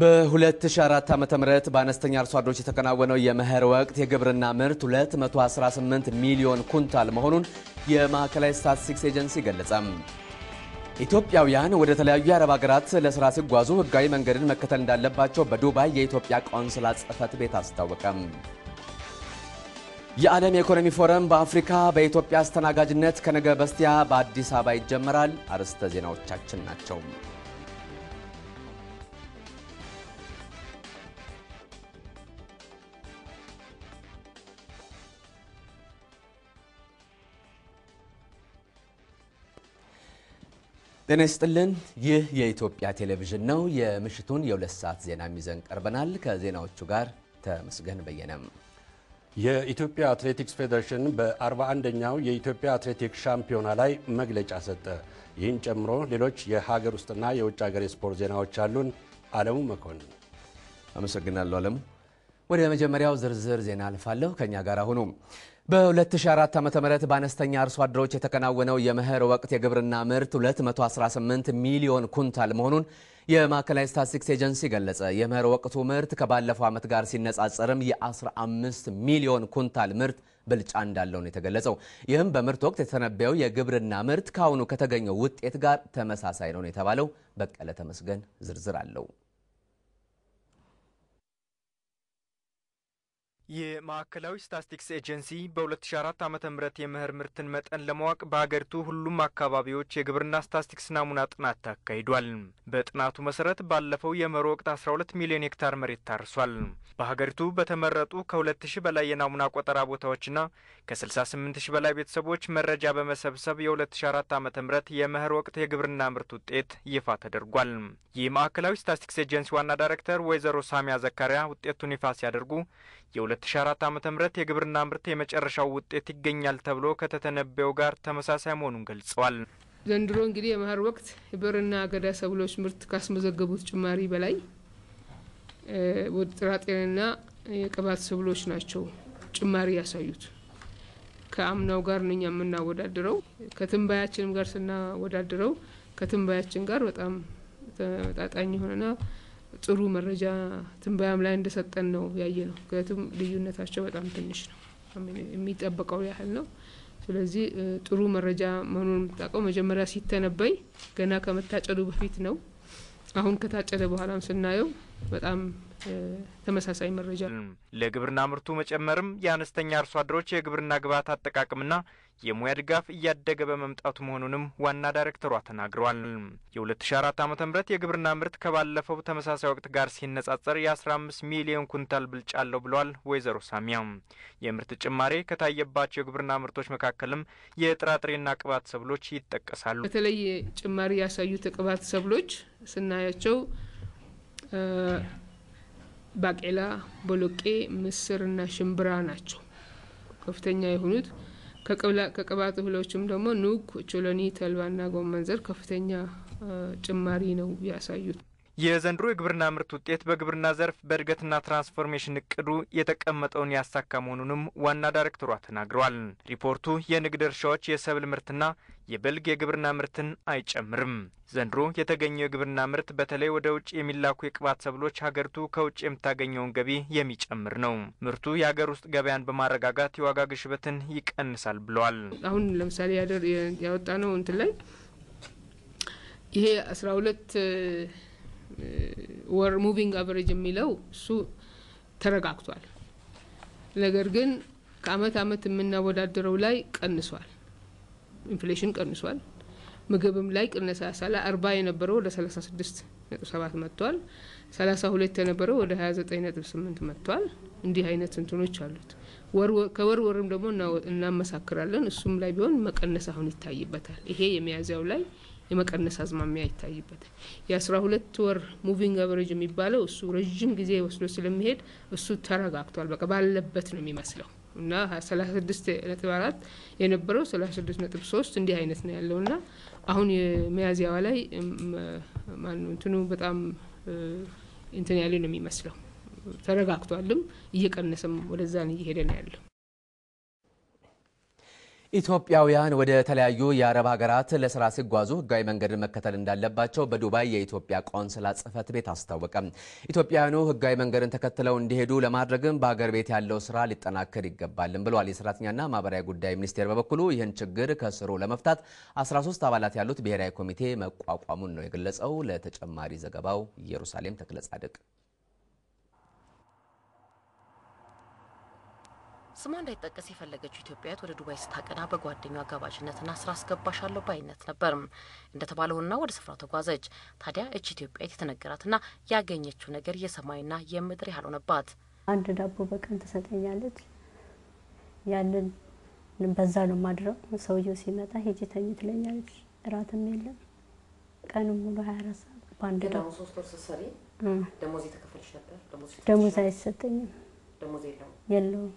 በ2004 ዓ.ም በአነስተኛ አርሶ አደሮች የተከናወነው የመኸር ወቅት የግብርና ምርት 218 ሚሊዮን ኩንታል መሆኑን የማዕከላዊ ስታትስቲክስ ኤጀንሲ ገለጸ። ኢትዮጵያውያን ወደ ተለያዩ የአረብ ሀገራት ለሥራ ሲጓዙ ሕጋዊ መንገድን መከተል እንዳለባቸው በዱባይ የኢትዮጵያ ቆንስላ ጽሕፈት ቤት አስታወቀም። የዓለም የኢኮኖሚ ፎረም በአፍሪካ በኢትዮጵያ አስተናጋጅነት ከነገ በስቲያ በአዲስ አበባ ይጀመራል። አርዕስተ ዜናዎቻችን ናቸው። ጤና ይስጥልን። ይህ የኢትዮጵያ ቴሌቪዥን ነው። የምሽቱን የሁለት ሰዓት ዜና ይዘን ቀርበናል። ከዜናዎቹ ጋር ተመስገን በየነም። የኢትዮጵያ አትሌቲክስ ፌዴሬሽን በ41ኛው የኢትዮጵያ አትሌቲክስ ሻምፒዮና ላይ መግለጫ ሰጠ። ይህን ጨምሮ ሌሎች የሀገር ውስጥና የውጭ ሀገር የስፖርት ዜናዎች አሉን። አለሙ መኮንን። አመሰግናለሁ አለሙ። ወደ መጀመሪያው ዝርዝር ዜና አልፋለሁ። ከእኛ ጋር አሁኑም። በ2004 ዓ.ም በአነስተኛ አርሶ አደሮች የተከናወነው የመኸር ወቅት የግብርና ምርት 218 ሚሊዮን ኩንታል መሆኑን የማዕከላዊ ስታትስቲክስ ኤጀንሲ ገለጸ። የመኸር ወቅቱ ምርት ከባለፈው ዓመት ጋር ሲነጻጸርም የ15 ሚሊዮን ኩንታል ምርት ብልጫ እንዳለው ነው የተገለጸው። ይህም በምርት ወቅት የተነበየው የግብርና ምርት ከአሁኑ ከተገኘው ውጤት ጋር ተመሳሳይ ነው የተባለው። በቀለ ተመስገን ዝርዝር አለው። የማዕከላዊ ስታስቲክስ ኤጀንሲ በ2004 ዓ ም የምህር ምርትን መጠን ለማወቅ በሀገሪቱ ሁሉም አካባቢዎች የግብርና ስታስቲክስ ናሙና ጥናት ታካሂዷል። በጥናቱ መሰረት ባለፈው የመኸር ወቅት 12 ሚሊዮን ሄክታር መሬት ታርሷል። በሀገሪቱ በተመረጡ ከ2000 በላይ የናሙና ቆጠራ ቦታዎችና ከ68000 በላይ ቤተሰቦች መረጃ በመሰብሰብ የ2004 ዓ ም የመኸር ወቅት የግብርና ምርት ውጤት ይፋ ተደርጓል። የማዕከላዊ ስታስቲክስ ኤጀንሲ ዋና ዳይሬክተር ወይዘሮ ሳሚያ ዘካሪያ ውጤቱን ይፋ ሲያደርጉ የ 2004 ዓ ም የግብርና ምርት የመጨረሻው ውጤት ይገኛል ተብሎ ከተተነበየው ጋር ተመሳሳይ መሆኑን ገልጸዋል። ዘንድሮ እንግዲህ የመኸር ወቅት የበርና አገዳ ሰብሎች ምርት ካስመዘገቡት ጭማሪ በላይ ወደ ጥራጥሬና የቅባት ሰብሎች ናቸው ጭማሪ ያሳዩት። ከአምናው ጋር ነኛ የምናወዳድረው ከትንባያችንም ጋር ስናወዳድረው ከትንባያችን ጋር በጣም ተመጣጣኝ የሆነና ጥሩ መረጃ ትንበያም ላይ እንደሰጠን ነው ያየ ነው። ምክንያቱም ልዩነታቸው በጣም ትንሽ ነው፣ የሚጠበቀው ያህል ነው። ስለዚህ ጥሩ መረጃ መኖር የምታውቀው መጀመሪያ ሲተነበይ ገና ከመታጨዱ በፊት ነው። አሁን ከታጨደ በኋላም ስናየው በጣም ተመሳሳይ መረጃ ለግብርና ምርቱ መጨመርም የአነስተኛ አርሶ አደሮች የግብርና ግብዓት አጠቃቅምና የሙያ ድጋፍ እያደገ በመምጣቱ መሆኑንም ዋና ዳይሬክተሯ ተናግረዋል። የ2004 ዓ ም የግብርና ምርት ከባለፈው ተመሳሳይ ወቅት ጋር ሲነጻጸር የ15 ሚሊዮን ኩንታል ብልጫ አለው ብለዋል ወይዘሮ ሳሚያ። የምርት ጭማሬ ከታየባቸው የግብርና ምርቶች መካከልም የጥራጥሬና ቅባት ሰብሎች ይጠቀሳሉ። በተለይ ጭማሪ ያሳዩት ቅባት ሰብሎች ስናያቸው ባቄላ፣ ቦሎቄ፣ ምስርና ሽምብራ ናቸው ከፍተኛ የሆኑት። ከቅባት እህሎችም ደግሞ ኑግ፣ ቾሎኒ፣ ተልባና ጎመን ዘር ከፍተኛ ጭማሪ ነው ያሳዩት። የዘንድሮ የግብርና ምርት ውጤት በግብርና ዘርፍ በእድገትና ትራንስፎርሜሽን እቅዱ የተቀመጠውን ያሳካ መሆኑንም ዋና ዳይሬክተሯ ተናግረዋል። ሪፖርቱ የንግድ እርሻዎች የሰብል ምርትና የበልግ የግብርና ምርትን አይጨምርም። ዘንድሮ የተገኘው የግብርና ምርት በተለይ ወደ ውጭ የሚላኩ የቅባት ሰብሎች ሀገሪቱ ከውጭ የምታገኘውን ገቢ የሚጨምር ነው። ምርቱ የሀገር ውስጥ ገበያን በማረጋጋት የዋጋ ግሽበትን ይቀንሳል ብለዋል። አሁን ለምሳሌ ያወጣ ነው እንትን ላይ ይሄ አስራ ሁለት ወር ሙቪንግ አቨሬጅ የሚለው እሱ ተረጋግቷል። ነገር ግን ከአመት አመት የምናወዳደረው ላይ ቀንሷል። ኢንፍሌሽን ቀንሷል። ምግብም ላይ ቅነሳ ሳላ አርባ የነበረው ወደ ሰላሳ ስድስት ነጥብ ሰባት መጥቷል። ሰላሳ ሁለት የነበረው ወደ ሀያ ዘጠኝ ነጥብ ስምንት መጥቷል። እንዲህ አይነት እንትኖች አሉት። ከወር ወርም ደግሞ እናመሳክራለን። እሱም ላይ ቢሆን መቀነስ አሁን ይታይበታል። ይሄ የሚያዝያው ላይ የመቀነስ አዝማሚያ ይታይበታል። የአስራ ሁለት ወር ሙቪንግ አቨሬጅ የሚባለው እሱ ረዥም ጊዜ ወስዶ ስለሚሄድ እሱ ተረጋግቷል። በቃ ባለበት ነው የሚመስለው። እና ሰላሳ ስድስት ነጥብ አራት የነበረው ሰላሳ ስድስት ነጥብ ሶስት እንዲህ አይነት ነው ያለው እና አሁን የመያዝያዋ ላይ ማነው እንትኑ በጣም እንትን ያለ ነው የሚመስለው ተረጋግቷልም እየቀነሰም ወደዛን እየሄደ ነው ያለው። ኢትዮጵያውያን ወደ ተለያዩ የአረብ ሀገራት ለስራ ሲጓዙ ህጋዊ መንገድን መከተል እንዳለባቸው በዱባይ የኢትዮጵያ ቆንስላ ጽህፈት ቤት አስታወቀ። ኢትዮጵያውያኑ ህጋዊ መንገድን ተከትለው እንዲሄዱ ለማድረግም በሀገር ቤት ያለው ስራ ሊጠናከር ይገባልም ብሏል። የሰራተኛና ማህበራዊ ጉዳይ ሚኒስቴር በበኩሉ ይህን ችግር ከስሩ ለመፍታት 13 አባላት ያሉት ብሔራዊ ኮሚቴ መቋቋሙን ነው የገለጸው። ለተጨማሪ ዘገባው ኢየሩሳሌም ተክለጻድቅ ስሟ እንዳይጠቀስ የፈለገችው ኢትዮጵያዊት ወደ ዱባይ ስታቀና በጓደኛው አጋባዥነትና ስራ አለው ባይነት ነበር እንደተባለውና ወደ ስፍራው ተጓዘች። ታዲያ እች ኢትዮጵያዊት የተነገራትና ያገኘችው ነገር የሰማይና የምድር ያልሆነባት አንድ ዳቦ በቀን ትሰጠኛለች። ያንን በዛ ነው ማድረው። ሰውየው ሲመጣ ሂጂ ተኝ ትለኛለች። እራትም የለም ቀንም ሙሉ ሀያ አራት ሰዓት በአንድ ዳቦ ደሞዝ አይሰጠኝም፣ የለውም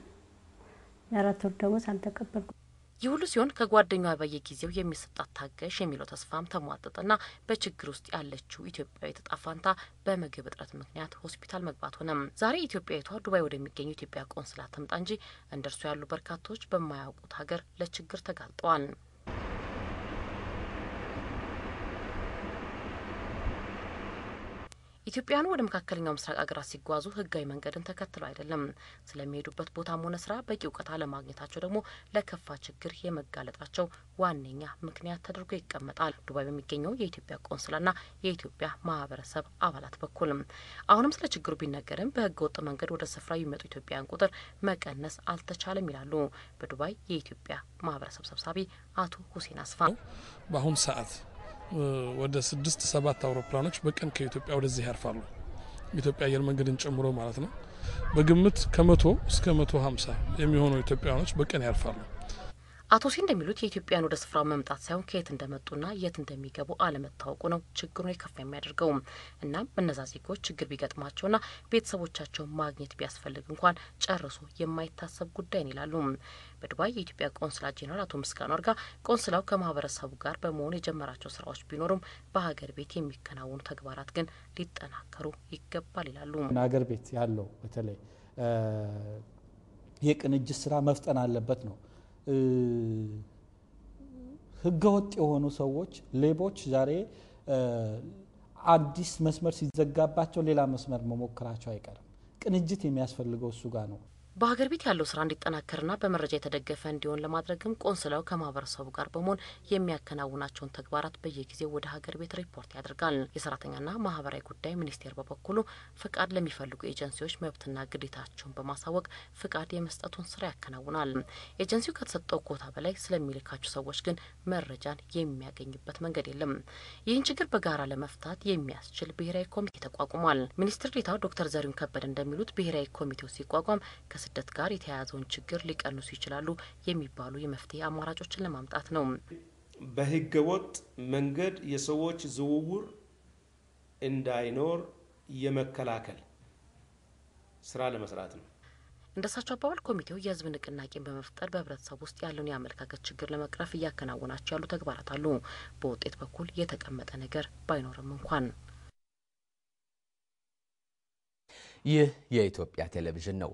የአራት ወር ደሞዝ አልተቀበልኩም። ይህ ሁሉ ሲሆን ከጓደኛዋ በየጊዜው የሚሰጣት ታገሽ የሚለው ተስፋም ተሟጠጠና በችግር ውስጥ ያለችው ኢትዮጵያዊት ዕጣ ፈንታ በምግብ እጥረት ምክንያት ሆስፒታል መግባት ሆነም። ዛሬ ኢትዮጵያዊቷ ዱባይ ወደሚገኙ ኢትዮጵያ ቆንስላ ትምጣ እንጂ እንደርሱ ያሉ በርካቶች በማያውቁት ሀገር ለችግር ተጋልጠዋል። ኢትዮጵያውያኑ ወደ መካከለኛው ምስራቅ ሀገራት ሲጓዙ ህጋዊ መንገድን ተከትሎ አይደለም። ስለሚሄዱበት ቦታም ሆነ ስራ በቂ እውቀት አለማግኘታቸው ደግሞ ለከፋ ችግር የመጋለጣቸው ዋነኛ ምክንያት ተደርጎ ይቀመጣል። ዱባይ በሚገኘው የኢትዮጵያ ቆንስላና የኢትዮጵያ ማህበረሰብ አባላት በኩልም አሁንም ስለ ችግሩ ቢነገርም በህገ ወጥ መንገድ ወደ ስፍራ የሚመጡ ኢትዮጵያውያን ቁጥር መቀነስ አልተቻለም ይላሉ በዱባይ የኢትዮጵያ ማህበረሰብ ሰብሳቢ አቶ ሁሴን አስፋ በአሁኑ ሰዓት ወደ ስድስት ሰባት አውሮፕላኖች በቀን ከኢትዮጵያ ወደዚህ ያርፋሉ። ኢትዮጵያ አየር መንገድን ጨምሮ ማለት ነው። በግምት ከመቶ እስከ መቶ ሀምሳ የሚሆኑ ኢትዮጵያውያኖች በቀን ያርፋሉ። አቶ ሲ እንደሚሉት የኢትዮጵያን ወደ ስፍራው መምጣት ሳይሆን ከየት እንደመጡና የት እንደሚገቡ አለመታወቁ ነው ችግሩን የከፋ የሚያደርገው። እናም እነዛ ዜጎች ችግር ቢገጥማቸውና ቤተሰቦቻቸውን ማግኘት ቢያስፈልግ እንኳን ጨርሶ የማይታሰብ ጉዳይ ነው ይላሉ። በዱባይ የኢትዮጵያ ቆንስላ ጄኔራል አቶ ምስጋኑ አርጋ ቆንስላው ከማህበረሰቡ ጋር በመሆኑ የጀመራቸው ስራዎች ቢኖሩም በሀገር ቤት የሚከናወኑ ተግባራት ግን ሊጠናከሩ ይገባል ይላሉ። ሀገር ቤት ያለው በተለይ የቅንጅት ስራ መፍጠን አለበት ነው ህገወጥ የሆኑ ሰዎች ሌቦች ዛሬ አዲስ መስመር ሲዘጋባቸው ሌላ መስመር መሞክራቸው አይቀርም ቅንጅት የሚያስፈልገው እሱ ጋር ነው በሀገር ቤት ያለው ስራ እንዲጠናከርና በመረጃ የተደገፈ እንዲሆን ለማድረግም ቆንስላው ከማህበረሰቡ ጋር በመሆን የሚያከናውናቸውን ተግባራት በየጊዜው ወደ ሀገር ቤት ሪፖርት ያደርጋል። የሰራተኛና ማህበራዊ ጉዳይ ሚኒስቴር በበኩሉ ፍቃድ ለሚፈልጉ ኤጀንሲዎች መብትና ግዴታቸውን በማሳወቅ ፍቃድ የመስጠቱን ስራ ያከናውናል። ኤጀንሲው ከተሰጠው ኮታ በላይ ስለሚልካቸው ሰዎች ግን መረጃን የሚያገኝበት መንገድ የለም። ይህን ችግር በጋራ ለመፍታት የሚያስችል ብሔራዊ ኮሚቴ ተቋቁሟል። ሚኒስትር ዴታው ዶክተር ዘሪሁን ከበደ እንደሚሉት ብሔራዊ ኮሚቴው ሲቋቋም ስደት ጋር የተያያዘውን ችግር ሊቀንሱ ይችላሉ የሚባሉ የመፍትሄ አማራጮችን ለማምጣት ነው። በህገወጥ መንገድ የሰዎች ዝውውር እንዳይኖር የመከላከል ስራ ለመስራት ነው። እንደሳቸው አባባል ኮሚቴው የህዝብ ንቅናቄን በመፍጠር በህብረተሰብ ውስጥ ያለውን የአመለካከት ችግር ለመቅረፍ እያከናወናቸው ያሉ ተግባራት አሉ። በውጤት በኩል የተቀመጠ ነገር ባይኖርም እንኳን ይህ የኢትዮጵያ ቴሌቪዥን ነው።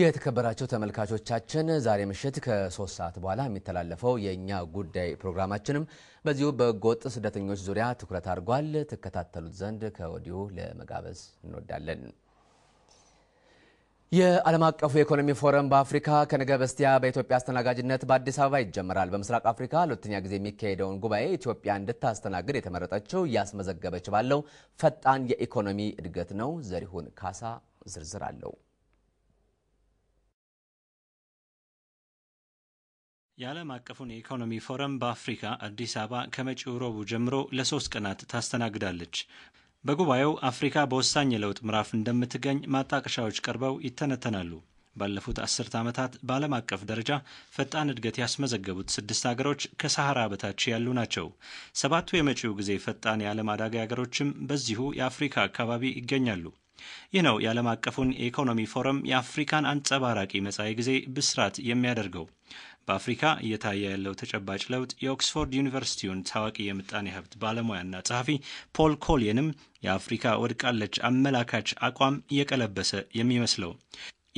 የተከበራቸው ተመልካቾቻችን ዛሬ ምሽት ከሶስት ሰዓት በኋላ የሚተላለፈው የእኛ ጉዳይ ፕሮግራማችንም በዚሁ በህገወጥ ስደተኞች ዙሪያ ትኩረት አድርጓል። ትከታተሉት ዘንድ ከወዲሁ ለመጋበዝ እንወዳለን። የዓለም አቀፉ የኢኮኖሚ ፎረም በአፍሪካ ከነገ በስቲያ በኢትዮጵያ አስተናጋጅነት በአዲስ አበባ ይጀምራል። በምስራቅ አፍሪካ ለሁለተኛ ጊዜ የሚካሄደውን ጉባኤ ኢትዮጵያ እንድታስተናግድ የተመረጠችው እያስመዘገበች ባለው ፈጣን የኢኮኖሚ እድገት ነው። ዘሪሁን ካሳ ዝርዝር አለው። የዓለም አቀፉን የኢኮኖሚ ፎረም በአፍሪካ አዲስ አበባ ከመጪው ረቡዕ ጀምሮ ለሶስት ቀናት ታስተናግዳለች። በጉባኤው አፍሪካ በወሳኝ የለውጥ ምዕራፍ እንደምትገኝ ማጣቀሻዎች ቀርበው ይተነተናሉ። ባለፉት አስርተ ዓመታት በዓለም አቀፍ ደረጃ ፈጣን እድገት ያስመዘገቡት ስድስት ሀገሮች ከሰሐራ በታች ያሉ ናቸው። ሰባቱ የመጪው ጊዜ ፈጣን የዓለም አዳጊ ሀገሮችም በዚሁ የአፍሪካ አካባቢ ይገኛሉ። ይህ ነው የዓለም አቀፉን የኢኮኖሚ ፎረም የአፍሪካን አንጸባራቂ መጻኢ ጊዜ ብስራት የሚያደርገው። በአፍሪካ እየታየ ያለው ተጨባጭ ለውጥ የኦክስፎርድ ዩኒቨርሲቲውን ታዋቂ የምጣኔ ሀብት ባለሙያና ጸሐፊ ፖል ኮሊንም የአፍሪካ ወድቃለች አመላካች አቋም እየቀለበሰ የሚመስለው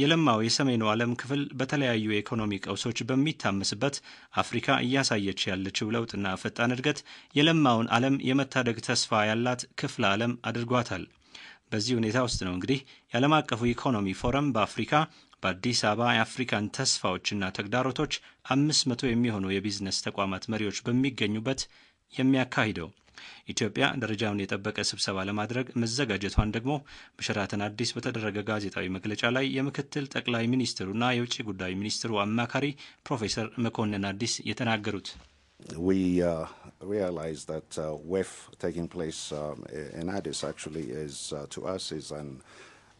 የለማው የሰሜኑ ዓለም ክፍል በተለያዩ የኢኮኖሚ ቀውሶች በሚታመስበት አፍሪካ እያሳየች ያለችው ለውጥና ፈጣን እድገት የለማውን ዓለም የመታደግ ተስፋ ያላት ክፍለ ዓለም አድርጓታል። በዚህ ሁኔታ ውስጥ ነው እንግዲህ የዓለም አቀፉ ኢኮኖሚ ፎረም በአፍሪካ በአዲስ አበባ የአፍሪካን ተስፋዎችና ተግዳሮቶች አምስት መቶ የሚሆኑ የቢዝነስ ተቋማት መሪዎች በሚገኙበት የሚያካሂደው። ኢትዮጵያ ደረጃውን የጠበቀ ስብሰባ ለማድረግ መዘጋጀቷን ደግሞ በሸራተን አዲስ በተደረገ ጋዜጣዊ መግለጫ ላይ የምክትል ጠቅላይ ሚኒስትሩና የውጭ ጉዳይ ሚኒስትሩ አማካሪ ፕሮፌሰር መኮንን አዲስ የተናገሩት we uh, realized that uh, WEF taking place um, in Addis actually is, uh, to us, is an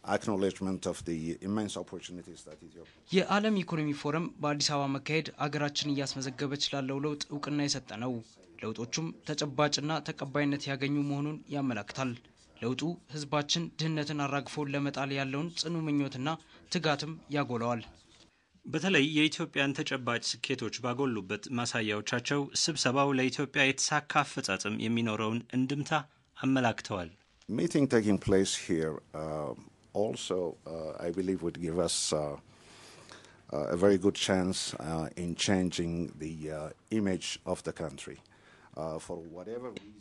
acknowledgement of the immense opportunities that Ethiopia የዓለም ኢኮኖሚ ፎረም በአዲስ አበባ መካሄድ አገራችን እያስመዘገበች ላለው ለውጥ እውቅና የሰጠ ነው። ለውጦቹም ተጨባጭና ተቀባይነት ያገኙ መሆኑን ያመላክታል። ለውጡ ህዝባችን ድህነትን አራግፎ ለመጣል ያለውን ጽኑ ምኞትና ትጋትም ያጎለዋል። በተለይ የኢትዮጵያን ተጨባጭ ስኬቶች ባጎሉበት ማሳያዎቻቸው ስብሰባው ለኢትዮጵያ የተሳካ አፈጻጸም የሚኖረውን እንድምታ አመላክተዋል። ሚቲንግ ታኪንግ ፕሌስ ሂር ኦልሶ አይ ቢሊቭ ውድ ጊቭ አስ a very good chance uh, in changing the uh, image of the country. Uh,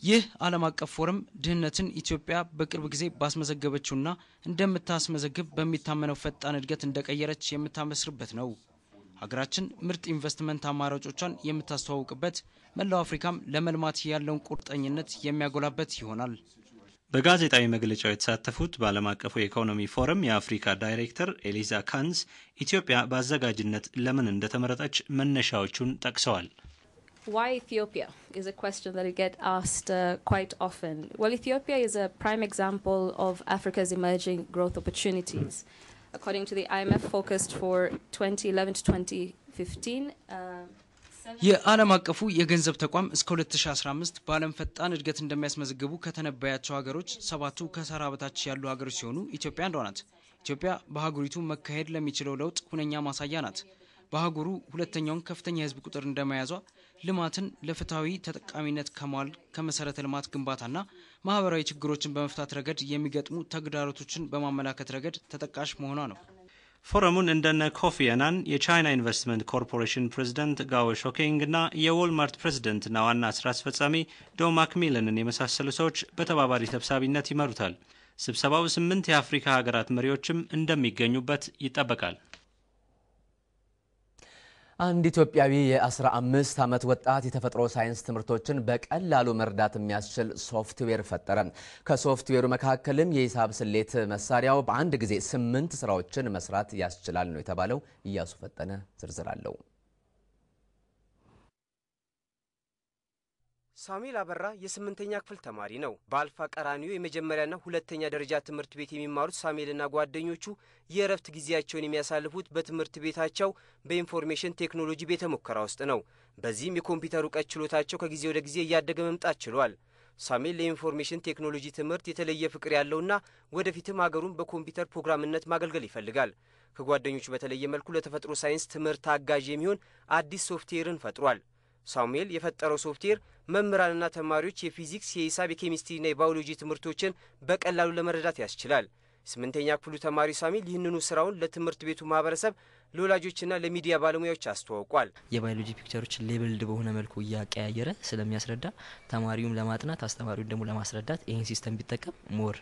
ይህ ዓለም አቀፍ ፎረም ድህነትን ኢትዮጵያ በቅርብ ጊዜ ባስመዘገበችውና እንደምታስመዘግብ በሚታመነው ፈጣን እድገት እንደቀየረች የምታመስርበት ነው። ሀገራችን ምርጥ ኢንቨስትመንት አማራጮቿን የምታስተዋውቅበት፣ መላው አፍሪካም ለመልማት ያለውን ቁርጠኝነት የሚያጎላበት ይሆናል። በጋዜጣዊ መግለጫው የተሳተፉት በዓለም አቀፉ የኢኮኖሚ ፎረም የአፍሪካ ዳይሬክተር ኤሊዛ ካንዝ ኢትዮጵያ በአዘጋጅነት ለምን እንደተመረጠች መነሻዎቹን ጠቅሰዋል። why Ethiopia is a question that you get asked uh, quite often. Well, Ethiopia is a prime example of Africa's emerging growth opportunities. According to the IMF forecast for 2011 to 2015, uh, የዓለም አቀፉ የገንዘብ ተቋም እስከ 2015 በዓለም ፈጣን እድገት እንደሚያስመዘግቡ ከተነበያቸው ሀገሮች ሰባቱ ከሰሃራ በታች ያሉ ሀገሮች ሲሆኑ ኢትዮጵያ አንዷ ናት። ኢትዮጵያ በሀገሪቱ መካሄድ ለሚችለው ለውጥ ሁነኛ ማሳያ ናት። በሀገሩ ሁለተኛውን ከፍተኛ የህዝብ ቁጥር እንደመያዟ ልማትን ለፍትሐዊ ተጠቃሚነት ከማዋል ከመሰረተ ልማት ግንባታና ማህበራዊ ችግሮችን በመፍታት ረገድ የሚገጥሙ ተግዳሮቶችን በማመላከት ረገድ ተጠቃሽ መሆኗ ነው። ፎረሙን እንደነ ኮፊ አናን የቻይና ኢንቨስትመንት ኮርፖሬሽን ፕሬዚደንት ጋዎ ሾኬንግና የዎልማርት ፕሬዚደንትና ዋና ስራ አስፈጻሚ ዶ ማክሚለንን የመሳሰሉ ሰዎች በተባባሪ ሰብሳቢነት ይመሩታል። ስብሰባው ስምንት የአፍሪካ ሀገራት መሪዎችም እንደሚገኙበት ይጠበቃል። አንድ ኢትዮጵያዊ የ15 ዓመት ወጣት የተፈጥሮ ሳይንስ ትምህርቶችን በቀላሉ መርዳት የሚያስችል ሶፍትዌር ፈጠረ። ከሶፍትዌሩ መካከልም የሂሳብ ስሌት መሳሪያው በአንድ ጊዜ ስምንት ስራዎችን መስራት ያስችላል ነው የተባለው። እያሱ ፈጠነ ዝርዝር አለው። ሳሙኤል አበራ የስምንተኛ ክፍል ተማሪ ነው። በአልፋ ቀራኒዮ የመጀመሪያና ሁለተኛ ደረጃ ትምህርት ቤት የሚማሩት ሳሙኤልና ጓደኞቹ የእረፍት ጊዜያቸውን የሚያሳልፉት በትምህርት ቤታቸው በኢንፎርሜሽን ቴክኖሎጂ ቤተ ሙከራ ውስጥ ነው። በዚህም የኮምፒውተር እውቀት ችሎታቸው ከጊዜ ወደ ጊዜ እያደገ መምጣት ችሏል። ሳሙኤል ለኢንፎርሜሽን ቴክኖሎጂ ትምህርት የተለየ ፍቅር ያለውና ወደፊትም ሀገሩን በኮምፒውተር ፕሮግራምነት ማገልገል ይፈልጋል። ከጓደኞቹ በተለየ መልኩ ለተፈጥሮ ሳይንስ ትምህርት አጋዥ የሚሆን አዲስ ሶፍትዌርን ፈጥሯል። ሳሙኤል የፈጠረው ሶፍትዌር መምህራንና ተማሪዎች የፊዚክስ፣ የሂሳብ፣ የኬሚስትሪና የባዮሎጂ ትምህርቶችን በቀላሉ ለመረዳት ያስችላል። ስምንተኛ ክፍሉ ተማሪ ሳሚል ይህንኑ ስራውን ለትምህርት ቤቱ ማህበረሰብ ለወላጆችና ለሚዲያ ባለሙያዎች አስተዋውቋል። የባዮሎጂ ፒክቸሮች ሌብልድ በሆነ መልኩ እያቀያየረ ስለሚያስረዳ ተማሪውም ለማጥናት አስተማሪውን ደግሞ ለማስረዳት ይህን ሲስተም ቢጠቀም ሞር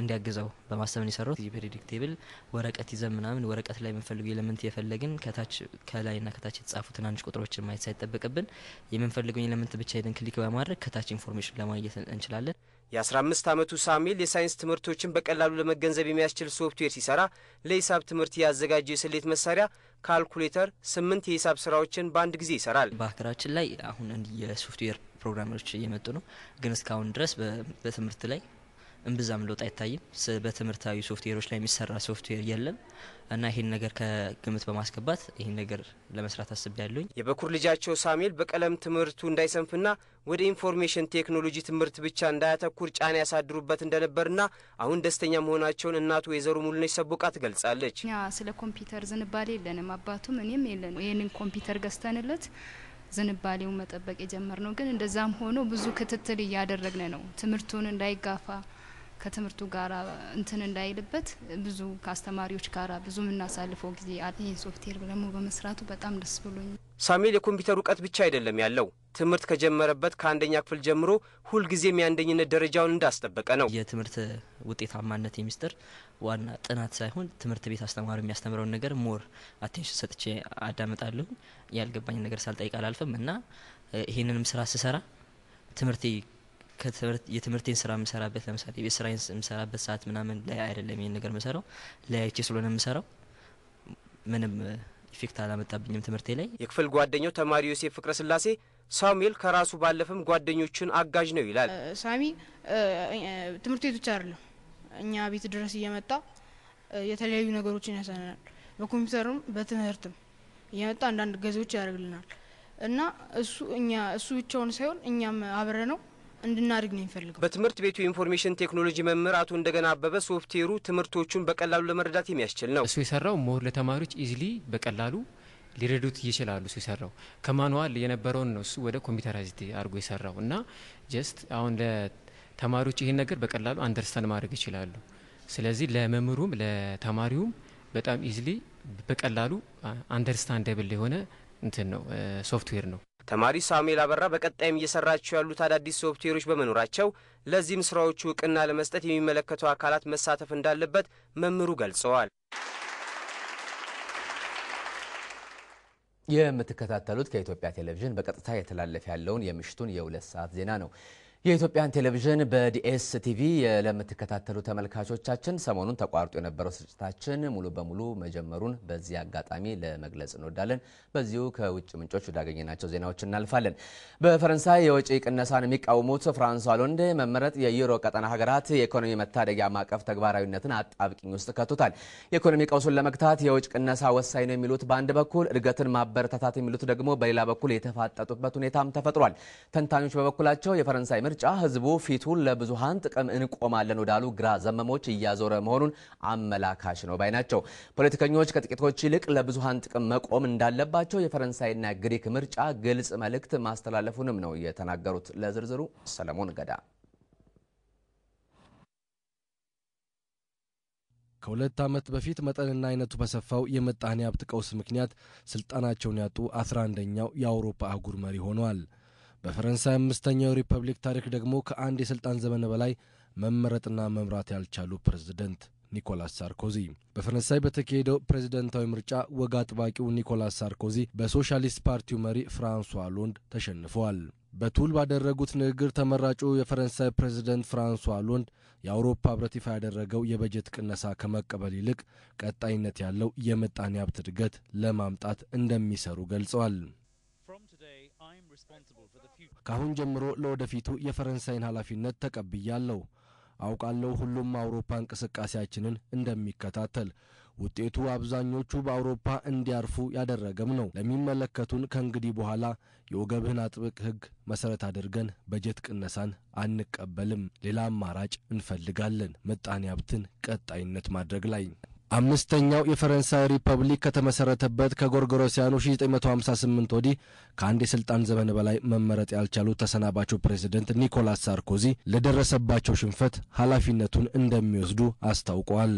እንዲያግዘው በማሰብ ነው የሰራሁት። ፕሬዲክቴብል ወረቀት ይዘን ምናምን ወረቀት ላይ የምንፈልገው ኤሌመንት የፈለግን ከታች ከላይና ከታች የተጻፉ ትናንሽ ቁጥሮችን ማየት ሳይጠበቅብን የምንፈልገውን ኤሌመንት ብቻ ሄደን ክሊክ በማድረግ ከታች ኢንፎርሜሽን ለማግኘት እንችላለን። የ15 ዓመቱ ሳሙኤል የሳይንስ ትምህርቶችን በቀላሉ ለመገንዘብ የሚያስችል ሶፍትዌር ሲሰራ ለሂሳብ ትምህርት ያዘጋጀው የስሌት መሳሪያ ካልኩሌተር ስምንት የሂሳብ ስራዎችን በአንድ ጊዜ ይሰራል። በሀገራችን ላይ አሁን የሶፍትዌር ፕሮግራመሮች እየመጡ ነው፣ ግን እስካሁን ድረስ በትምህርት ላይ እንብዛም ለውጥ አይታይም። በትምህርታዊ ሶፍትዌሮች ላይ የሚሰራ ሶፍትዌር የለም እና ይህን ነገር ከግምት በማስገባት ይህን ነገር ለመስራት አስቤ ያለኝ የበኩር ልጃቸው ሳሙኤል በቀለም ትምህርቱ እንዳይሰንፍና ወደ ኢንፎርሜሽን ቴክኖሎጂ ትምህርት ብቻ እንዳያተኩር ጫና ያሳድሩበት እንደነበርና አሁን ደስተኛ መሆናቸውን እናቱ ወይዘሮ ሙሉነች ሰቦቃ ትገልጻለች። እኛ ስለ ኮምፒውተር ዝንባሌ የለንም፣ አባቱም እኔም የለንም። ይህንን ኮምፒውተር ገዝተንለት ዝንባሌውን መጠበቅ ነው። ግን እንደዛም ሆኖ ብዙ ክትትል እያደረግን ነው ትምህርቱን እንዳይጋፋ ከትምህርቱ ጋራ እንትን እንዳይልበት ብዙ ከአስተማሪዎች ጋራ ብዙ የምናሳልፈው ጊዜ ይህን ሶፍትዌር ደግሞ በመስራቱ በጣም ደስ ብሎኝ። ሳሙኤል የኮምፒውተር እውቀት ብቻ አይደለም ያለው። ትምህርት ከጀመረበት ከአንደኛ ክፍል ጀምሮ ሁልጊዜም የአንደኝነት ደረጃውን እንዳስጠበቀ ነው። የትምህርት ውጤታማነት የሚስጥር ዋና ጥናት ሳይሆን ትምህርት ቤት አስተማሪ የሚያስተምረውን ነገር ሞር አቴንሽን ሰጥቼ አዳመጣለሁ። ያልገባኝ ነገር ሳልጠይቅ አላልፍም እና ይህንንም ስራ ስሰራ ትምህርቴ የትምህርቴን ስራ የምሰራበት ለምሳሌ የቤት ስራ የምሰራበት ሰዓት ምናምን ላይ አይደለም ይህን ነገር ምሰራው ለያይቼ ስለሆነ የምሰራው ምንም ኢፌክት አላመጣብኝም ትምህርቴ ላይ። የክፍል ጓደኛው ተማሪ ዮሴፍ ፍቅረ ስላሴ ሳሙኤል ከራሱ ባለፈም ጓደኞችን አጋዥ ነው ይላል። ሳሚ ትምህርት ቤት ብቻ አይደለም እኛ ቤት ድረስ እየመጣ የተለያዩ ነገሮችን ያሳናል። በኮምፒውተርም በትምህርትም እየመጣ አንዳንድ ገዜዎች ያደርግልናል እና እሱ እኛ እሱ ብቻውን ሳይሆን እኛም አብረ ነው እንድናድግ ነው የሚፈልገው። በትምህርት ቤቱ የኢንፎርሜሽን ቴክኖሎጂ መምህር አቶ እንደገና አበበ ሶፍትዌሩ ትምህርቶቹን በቀላሉ ለመረዳት የሚያስችል ነው። እሱ የሰራው ሞር ለተማሪዎች ኢዝሊ በቀላሉ ሊረዱት ይችላሉ። እሱ የሰራው ከማንዋል የነበረውን ነው እሱ ወደ ኮምፒውተራይዝድ አድርጎ የሰራው እና ጀስት አሁን ለተማሪዎች ይህን ነገር በቀላሉ አንደርስታንድ ማድረግ ይችላሉ። ስለዚህ ለመምህሩም ለተማሪውም በጣም ኢዝሊ በቀላሉ አንደርስታንደብል የሆነ እንትን ነው ሶፍትዌር ነው። ተማሪ ሳሙኤል አበራ በቀጣይም እየሰራቸው ያሉት አዳዲስ ሶፍትዌሮች በመኖራቸው ለዚህም ስራዎቹ እውቅና ለመስጠት የሚመለከቱ አካላት መሳተፍ እንዳለበት መምህሩ ገልጸዋል። የምትከታተሉት ከኢትዮጵያ ቴሌቪዥን በቀጥታ የተላለፈ ያለውን የምሽቱን የሁለት ሰዓት ዜና ነው። የኢትዮጵያን ቴሌቪዥን በዲኤስ ቲቪ ለምትከታተሉ ተመልካቾቻችን ሰሞኑን ተቋርጦ የነበረው ስርጭታችን ሙሉ በሙሉ መጀመሩን በዚህ አጋጣሚ ለመግለጽ እንወዳለን። በዚሁ ከውጭ ምንጮች ወዳገኘናቸው ዜናዎች እናልፋለን። በፈረንሳይ የወጪ ቅነሳን የሚቃወሙት ፍራንሷ ሎንድ መመረጥ የዩሮ ቀጠና ሀገራት የኢኮኖሚ መታደጊያ ማዕቀፍ ተግባራዊነትን አጣብቂኝ ውስጥ ከቶታል። የኢኮኖሚ ቀውሱን ለመግታት የውጭ ቅነሳ ወሳኝ ነው የሚሉት በአንድ በኩል፣ እድገትን ማበረታታት የሚሉት ደግሞ በሌላ በኩል የተፋጠጡበት ሁኔታም ተፈጥሯል። ተንታኞች በበኩላቸው የፈረንሳይ ምርጫ ህዝቡ ፊቱን ለብዙሃን ጥቅም እንቆማለን ወዳሉ ግራ ዘመሞች እያዞረ መሆኑን አመላካሽ ነው ባይ ናቸው። ፖለቲከኞች ከጥቂቶች ይልቅ ለብዙሃን ጥቅም መቆም እንዳለባቸው የፈረንሳይና ግሪክ ምርጫ ግልጽ መልእክት ማስተላለፉንም ነው የተናገሩት። ለዝርዝሩ ሰለሞን ገዳ ከሁለት ዓመት በፊት መጠንና አይነቱ በሰፋው የምጣኔ ሀብት ቀውስ ምክንያት ስልጣናቸውን ያጡ አስራ አንደኛው የአውሮፓ አህጉር መሪ ሆነዋል። በፈረንሳይ አምስተኛው ሪፐብሊክ ታሪክ ደግሞ ከአንድ የሥልጣን ዘመን በላይ መመረጥና መምራት ያልቻሉ ፕሬዝደንት ኒኮላስ ሳርኮዚ። በፈረንሳይ በተካሄደው ፕሬዝደንታዊ ምርጫ ወግ አጥባቂው ኒኮላስ ሳርኮዚ በሶሻሊስት ፓርቲው መሪ ፍራንሷ ሎንድ ተሸንፈዋል። በቱል ባደረጉት ንግግር ተመራጩ የፈረንሳይ ፕሬዝደንት ፍራንሷ ሎንድ የአውሮፓ ህብረት ይፋ ያደረገው የበጀት ቅነሳ ከመቀበል ይልቅ ቀጣይነት ያለው የምጣኔ ሀብት እድገት ለማምጣት እንደሚሰሩ ገልጸዋል። ከአሁን ጀምሮ ለወደፊቱ የፈረንሳይን ኃላፊነት ተቀብያለሁ። አውቃለሁ ሁሉም አውሮፓ እንቅስቃሴያችንን እንደሚከታተል ውጤቱ አብዛኞቹ በአውሮፓ እንዲያርፉ ያደረገም ነው። ለሚመለከቱን ከእንግዲህ በኋላ የወገብህን አጥብቅ ሕግ መሰረት አድርገን በጀት ቅነሳን አንቀበልም። ሌላ አማራጭ እንፈልጋለን። ምጣኔ ሀብትን ቀጣይነት ማድረግ ላይ አምስተኛው የፈረንሳይ ሪፐብሊክ ከተመሠረተበት ከጎርጎሮሲያኑ 1958 ወዲህ ከአንድ የሥልጣን ዘመን በላይ መመረጥ ያልቻሉት ተሰናባቹ ፕሬዚደንት ኒኮላስ ሳርኮዚ ለደረሰባቸው ሽንፈት ኃላፊነቱን እንደሚወስዱ አስታውቀዋል።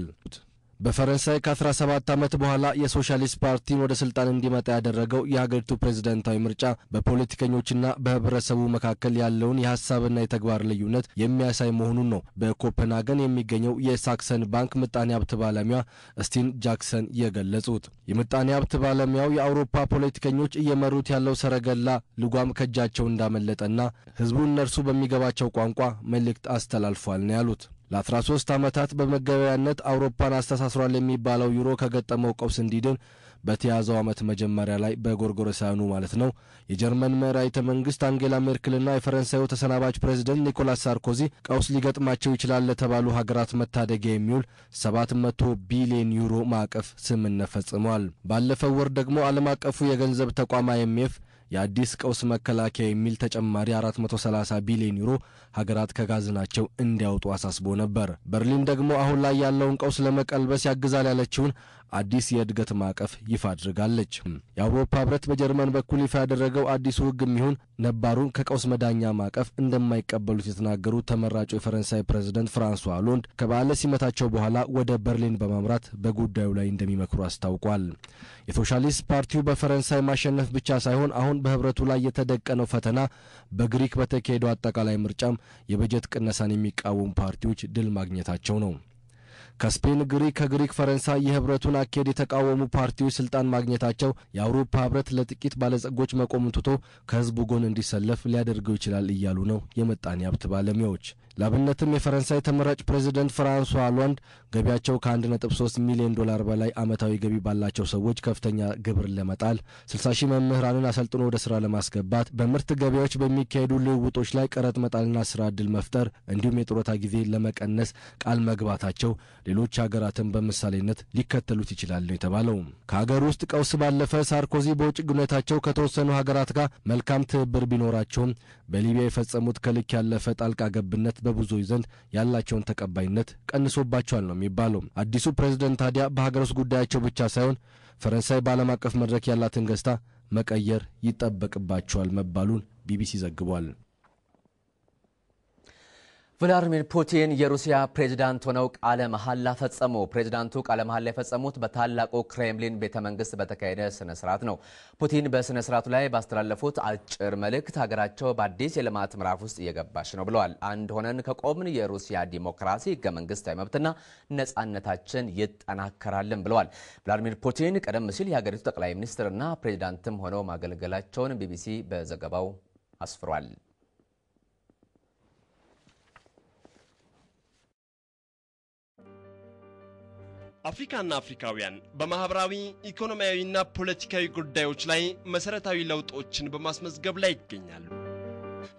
በፈረንሳይ ከ17 ዓመት በኋላ የሶሻሊስት ፓርቲን ወደ ስልጣን እንዲመጣ ያደረገው የሀገሪቱ ፕሬዝደንታዊ ምርጫ በፖለቲከኞችና በህብረተሰቡ መካከል ያለውን የሀሳብና የተግባር ልዩነት የሚያሳይ መሆኑን ነው በኮፐንሃገን የሚገኘው የሳክሰን ባንክ ምጣኔ ሀብት ባለሙያ ስቲን ጃክሰን የገለጹት። የምጣኔ ሀብት ባለሙያው የአውሮፓ ፖለቲከኞች እየመሩት ያለው ሰረገላ ልጓም ከእጃቸው እንዳመለጠና ህዝቡ እነርሱ በሚገባቸው ቋንቋ መልእክት አስተላልፏል ነው ያሉት። ለ13 ዓመታት በመገበያነት አውሮፓን አስተሳስሯል የሚባለው ዩሮ ከገጠመው ቀውስ እንዲድን በተያዘው ዓመት መጀመሪያ ላይ በጎርጎሮሳውያኑ ማለት ነው የጀርመን መራሒተ መንግስት አንጌላ ሜርክልና የፈረንሳዩ ተሰናባች ፕሬዚደንት ኒኮላስ ሳርኮዚ ቀውስ ሊገጥማቸው ይችላል ለተባሉ ሀገራት መታደጊያ የሚውል 700 ቢሊዮን ዩሮ ማዕቀፍ ስምምነት ፈጽመዋል። ባለፈው ወር ደግሞ ዓለም አቀፉ የገንዘብ ተቋም አይኤምኤፍ የአዲስ ቀውስ መከላከያ የሚል ተጨማሪ 430 ቢሊዮን ዩሮ ሀገራት ከጋዝናቸው እንዲያወጡ አሳስቦ ነበር። በርሊን ደግሞ አሁን ላይ ያለውን ቀውስ ለመቀልበስ ያግዛል ያለችውን አዲስ የእድገት ማዕቀፍ ይፋ አድርጋለች። የአውሮፓ ህብረት በጀርመን በኩል ይፋ ያደረገው አዲሱ ህግ የሚሆን ነባሩን ከቀውስ መዳኛ ማዕቀፍ እንደማይቀበሉት የተናገሩ ተመራጩ የፈረንሳይ ፕሬዝደንት ፍራንሷ ሎንድ ከበዓለ ሲመታቸው በኋላ ወደ በርሊን በማምራት በጉዳዩ ላይ እንደሚመክሩ አስታውቋል። የሶሻሊስት ፓርቲው በፈረንሳይ ማሸነፍ ብቻ ሳይሆን አሁን በህብረቱ ላይ የተደቀነው ፈተና በግሪክ በተካሄደው አጠቃላይ ምርጫም የበጀት ቅነሳን የሚቃወሙ ፓርቲዎች ድል ማግኘታቸው ነው። ከስፔን ግሪክ፣ ከግሪክ ፈረንሳይ የህብረቱን አካሄድ የተቃወሙ ፓርቲዎች ስልጣን ማግኘታቸው የአውሮፓ ህብረት ለጥቂት ባለጸጎች መቆሙን ትቶ ከህዝቡ ጎን እንዲሰለፍ ሊያደርገው ይችላል እያሉ ነው የመጣኔ ሀብት ባለሙያዎች። ለአብነትም የፈረንሳይ ተመራጭ ፕሬዚደንት ፍራንሷ ሎንድ ገቢያቸው ከ1.3 ሚሊዮን ዶላር በላይ ዓመታዊ ገቢ ባላቸው ሰዎች ከፍተኛ ግብር ለመጣል 60 ሺህ መምህራንን አሰልጥኖ ወደ ሥራ ለማስገባት በምርት ገበያዎች በሚካሄዱ ልውውጦች ላይ ቀረጥ መጣልና ሥራ ዕድል መፍጠር እንዲሁም የጡረታ ጊዜ ለመቀነስ ቃል መግባታቸው ሌሎች ሀገራትን በምሳሌነት ሊከተሉት ይችላል ነው የተባለው። ከሀገር ውስጥ ቀውስ ባለፈ ሳርኮዚ በውጭ ግንኙነታቸው ከተወሰኑ ሀገራት ጋር መልካም ትብብር ቢኖራቸውም በሊቢያ የፈጸሙት ከልክ ያለፈ ጣልቃ ገብነት በብዙዎች ዘንድ ያላቸውን ተቀባይነት ቀንሶባቸዋል ነው የሚባለው። አዲሱ ፕሬዝደንት ታዲያ በሀገር ውስጥ ጉዳያቸው ብቻ ሳይሆን ፈረንሳይ በዓለም አቀፍ መድረክ ያላትን ገጽታ መቀየር ይጠበቅባቸዋል መባሉን ቢቢሲ ዘግቧል። ቭላድሚር ፑቲን የሩሲያ ፕሬዚዳንት ሆነው ቃለ መሐላ ፈጸሙ። ፕሬዚዳንቱ ቃለ መሐላ የፈጸሙት በታላቁ ክሬምሊን ቤተ መንግስት በተካሄደ ስነ ስርዓት ነው። ፑቲን በስነ ስርዓቱ ላይ ባስተላለፉት አጭር መልእክት ሀገራቸው በአዲስ የልማት ምዕራፍ ውስጥ እየገባች ነው ብለዋል። አንድ ሆነን ከቆምን የሩሲያ ዲሞክራሲ፣ ህገ መንግስታዊ መብትና ነጻነታችን ይጠናከራልን ብለዋል። ቭላድሚር ፑቲን ቀደም ሲል የሀገሪቱ ጠቅላይ ሚኒስትርና ፕሬዚዳንትም ሆነው ማገልገላቸውን ቢቢሲ በዘገባው አስፍሯል። አፍሪካና አፍሪካውያን በማህበራዊ ኢኮኖሚያዊና ፖለቲካዊ ጉዳዮች ላይ መሰረታዊ ለውጦችን በማስመዝገብ ላይ ይገኛሉ።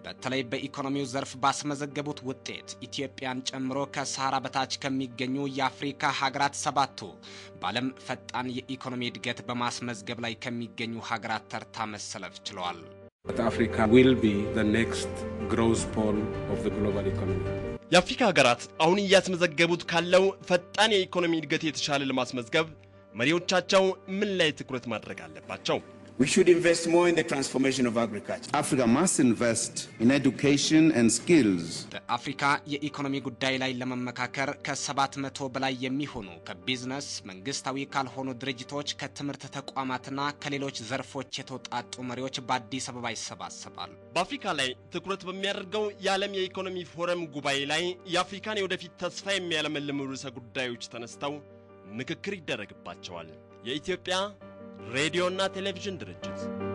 በተለይ በኢኮኖሚው ዘርፍ ባስመዘገቡት ውጤት ኢትዮጵያን ጨምሮ ከሰሃራ በታች ከሚገኙ የአፍሪካ ሀገራት ሰባቱ በዓለም ፈጣን የኢኮኖሚ እድገት በማስመዝገብ ላይ ከሚገኙ ሀገራት ተርታ መሰለፍ ችለዋል። አፍሪካ ዊል ቢ ዘ ኔክስት ፖል ኦፍ ዘ ግሎባል ኢኮኖሚ የአፍሪካ ሀገራት አሁን እያስመዘገቡት ካለው ፈጣን የኢኮኖሚ እድገት የተሻለ ለማስመዝገብ መሪዎቻቸው ምን ላይ ትኩረት ማድረግ አለባቸው? We should invest more in the transformation of agriculture. Africa must invest in education and skills. በአፍሪካ የኢኮኖሚ ጉዳይ ላይ ለመመካከር ከ700 በላይ የሚሆኑ ከቢዝነስ መንግስታዊ ካልሆኑ ድርጅቶች ከትምህርት ተቋማትና ከሌሎች ዘርፎች የተውጣጡ መሪዎች በአዲስ አበባ ይሰባሰባሉ። በአፍሪካ ላይ ትኩረት በሚያደርገው የዓለም የኢኮኖሚ ፎረም ጉባኤ ላይ የአፍሪካን የወደፊት ተስፋ የሚያለመልሙ ርዕሰ ጉዳዮች ተነስተው ምክክር ይደረግባቸዋል። የኢትዮጵያ ሬዲዮና ቴሌቪዥን ድርጅት